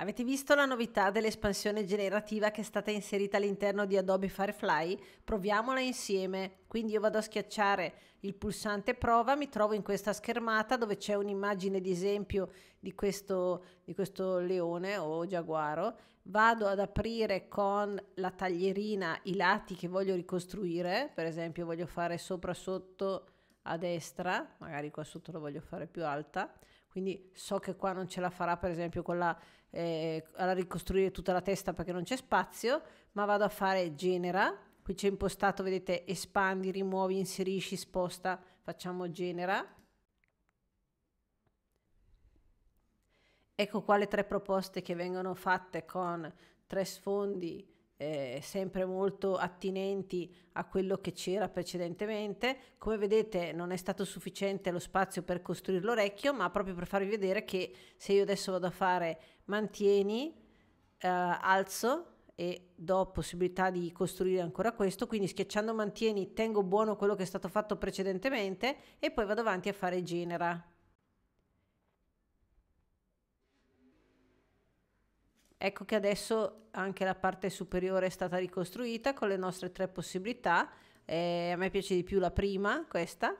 Avete visto la novità dell'espansione generativa che è stata inserita all'interno di Adobe Firefly? Proviamola insieme. Quindi io vado a schiacciare il pulsante prova, mi trovo in questa schermata dove c'è un'immagine di esempio di questo, di questo leone o giaguaro. Vado ad aprire con la taglierina i lati che voglio ricostruire, per esempio voglio fare sopra sotto a destra, magari qua sotto lo voglio fare più alta, quindi so che qua non ce la farà, per esempio, con la, eh, a ricostruire tutta la testa perché non c'è spazio, ma vado a fare genera. Qui c'è impostato, vedete, espandi, rimuovi, inserisci, sposta, facciamo genera. Ecco qua le tre proposte che vengono fatte con tre sfondi, eh, sempre molto attinenti a quello che c'era precedentemente. Come vedete non è stato sufficiente lo spazio per costruire l'orecchio, ma proprio per farvi vedere che se io adesso vado a fare mantieni, eh, alzo e do possibilità di costruire ancora questo, quindi schiacciando mantieni tengo buono quello che è stato fatto precedentemente e poi vado avanti a fare genera. Ecco che adesso anche la parte superiore è stata ricostruita con le nostre tre possibilità. Eh, a me piace di più la prima, questa.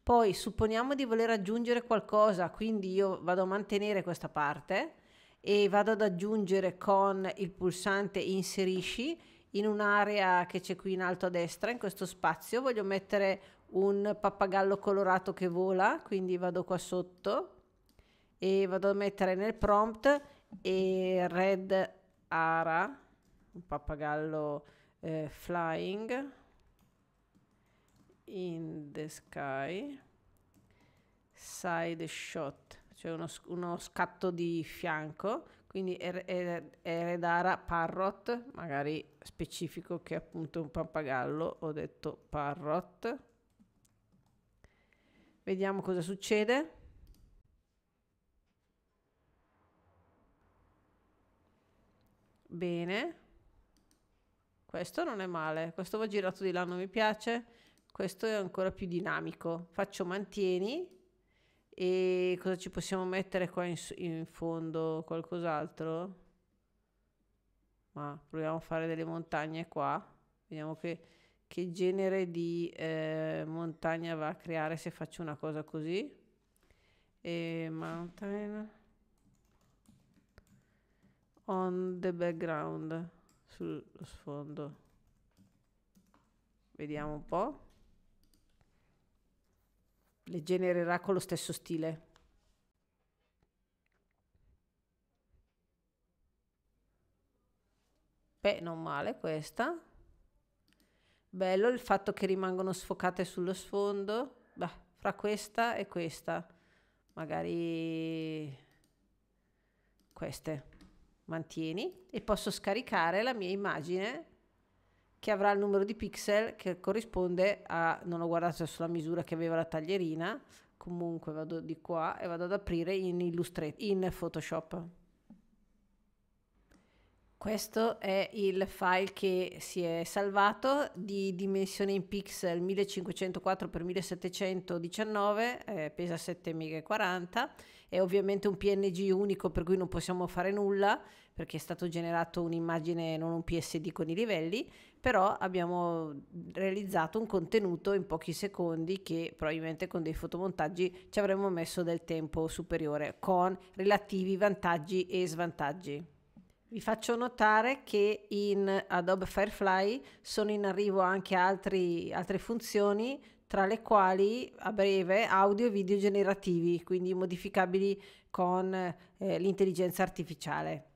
Poi supponiamo di voler aggiungere qualcosa, quindi io vado a mantenere questa parte e vado ad aggiungere con il pulsante inserisci in un'area che c'è qui in alto a destra, in questo spazio, voglio mettere un pappagallo colorato che vola, quindi vado qua sotto e vado a mettere nel prompt e Red Ara, un pappagallo eh, flying in the sky, side shot, cioè uno, uno scatto di fianco, quindi er, er, Eredara Parrot, magari specifico che è appunto un pappagallo, ho detto Parrot. Vediamo cosa succede. bene questo non è male questo va girato di là non mi piace questo è ancora più dinamico faccio mantieni e cosa ci possiamo mettere qua in, in fondo qualcos'altro ma proviamo a fare delle montagne qua vediamo che, che genere di eh, montagna va a creare se faccio una cosa così e mountain on the background, sullo sfondo. Vediamo un po'. Le genererà con lo stesso stile. Beh, non male questa. Bello il fatto che rimangono sfocate sullo sfondo. Beh, fra questa e questa. Magari queste mantieni e posso scaricare la mia immagine che avrà il numero di pixel che corrisponde a non ho guardato sulla misura che aveva la taglierina comunque vado di qua e vado ad aprire in Illustrator in Photoshop questo è il file che si è salvato di dimensione in pixel 1504x1719, eh, pesa 7,40 è ovviamente un PNG unico per cui non possiamo fare nulla perché è stato generato un'immagine non un PSD con i livelli, però abbiamo realizzato un contenuto in pochi secondi che probabilmente con dei fotomontaggi ci avremmo messo del tempo superiore con relativi vantaggi e svantaggi. Vi faccio notare che in Adobe Firefly sono in arrivo anche altri, altre funzioni, tra le quali a breve audio e video generativi, quindi modificabili con eh, l'intelligenza artificiale.